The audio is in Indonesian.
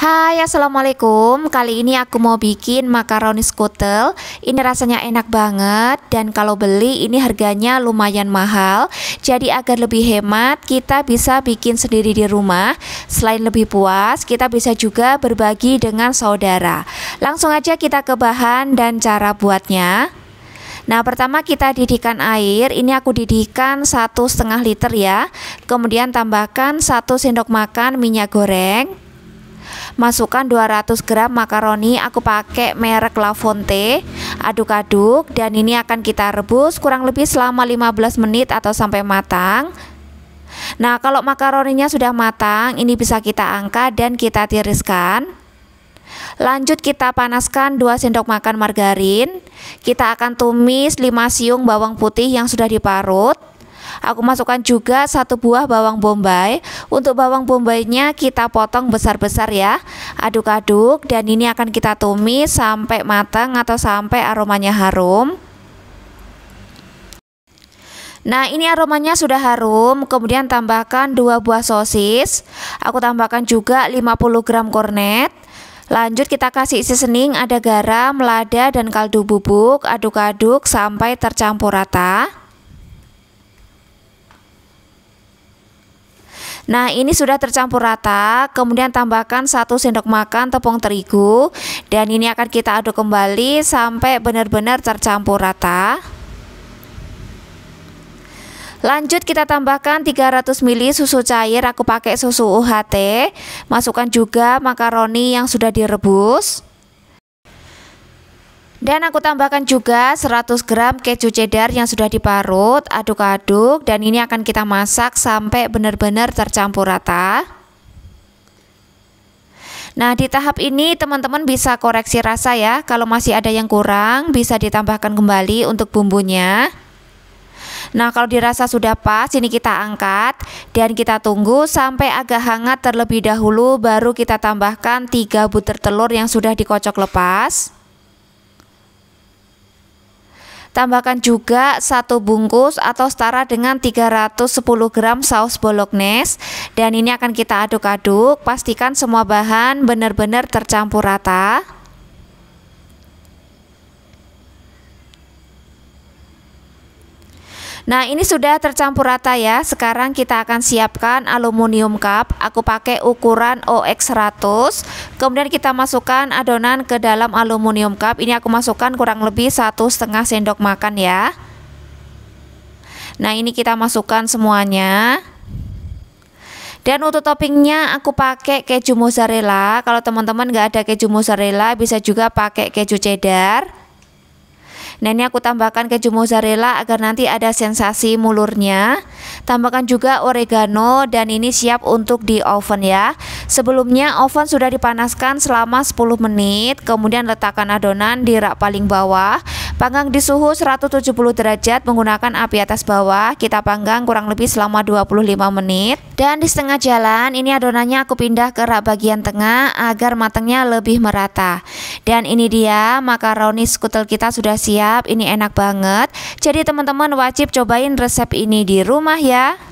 Hai assalamualaikum Kali ini aku mau bikin makaroni skutel Ini rasanya enak banget Dan kalau beli ini harganya lumayan mahal Jadi agar lebih hemat Kita bisa bikin sendiri di rumah Selain lebih puas Kita bisa juga berbagi dengan saudara Langsung aja kita ke bahan dan cara buatnya Nah pertama kita didihkan air Ini aku didihkan satu setengah liter ya Kemudian tambahkan satu sendok makan minyak goreng masukkan 200 gram makaroni aku pakai merek La Fonte aduk-aduk dan ini akan kita rebus kurang lebih selama 15 menit atau sampai matang Nah kalau makaroninya sudah matang ini bisa kita angkat dan kita tiriskan Lanjut kita panaskan 2 sendok makan margarin Kita akan tumis 5 siung bawang putih yang sudah diparut Aku masukkan juga satu buah bawang bombay. Untuk bawang bombaynya kita potong besar-besar ya. Aduk-aduk dan ini akan kita tumis sampai matang atau sampai aromanya harum. Nah ini aromanya sudah harum Kemudian tambahkan 2 buah sosis Aku tambahkan juga 50 gram kornet Lanjut kita kasih seasoning ada garam, lada, dan kaldu bubuk Aduk-aduk sampai tercampur rata Nah ini sudah tercampur rata kemudian tambahkan satu sendok makan tepung terigu dan ini akan kita aduk kembali sampai benar-benar tercampur rata Lanjut kita tambahkan 300 ml susu cair, aku pakai susu UHT. Masukkan juga makaroni yang sudah direbus. Dan aku tambahkan juga 100 gram keju cheddar yang sudah diparut, aduk-aduk dan ini akan kita masak sampai benar-benar tercampur rata. Nah, di tahap ini teman-teman bisa koreksi rasa ya. Kalau masih ada yang kurang, bisa ditambahkan kembali untuk bumbunya. Nah, kalau dirasa sudah pas, ini kita angkat dan kita tunggu sampai agak hangat terlebih dahulu baru kita tambahkan 3 butir telur yang sudah dikocok lepas. Tambahkan juga satu bungkus atau setara dengan 310 gram saus bolognese dan ini akan kita aduk-aduk. Pastikan semua bahan benar-benar tercampur rata. Nah ini sudah tercampur rata ya Sekarang kita akan siapkan aluminium cup Aku pakai ukuran OX100 Kemudian kita masukkan adonan ke dalam aluminium cup Ini aku masukkan kurang lebih satu setengah sendok makan ya Nah ini kita masukkan semuanya dan untuk toppingnya aku pakai keju mozzarella. Kalau teman-teman nggak ada keju mozzarella, bisa juga pakai keju cheddar. Nah ini aku tambahkan keju mozzarella agar nanti ada sensasi mulurnya Tambahkan juga oregano dan ini siap untuk di oven ya Sebelumnya oven sudah dipanaskan selama 10 menit Kemudian letakkan adonan di rak paling bawah Panggang di suhu 170 derajat menggunakan api atas bawah. Kita panggang kurang lebih selama 25 menit. Dan di setengah jalan ini adonannya aku pindah ke rak bagian tengah agar matangnya lebih merata. Dan ini dia makaroni skutel kita sudah siap. Ini enak banget. Jadi teman-teman wajib cobain resep ini di rumah ya.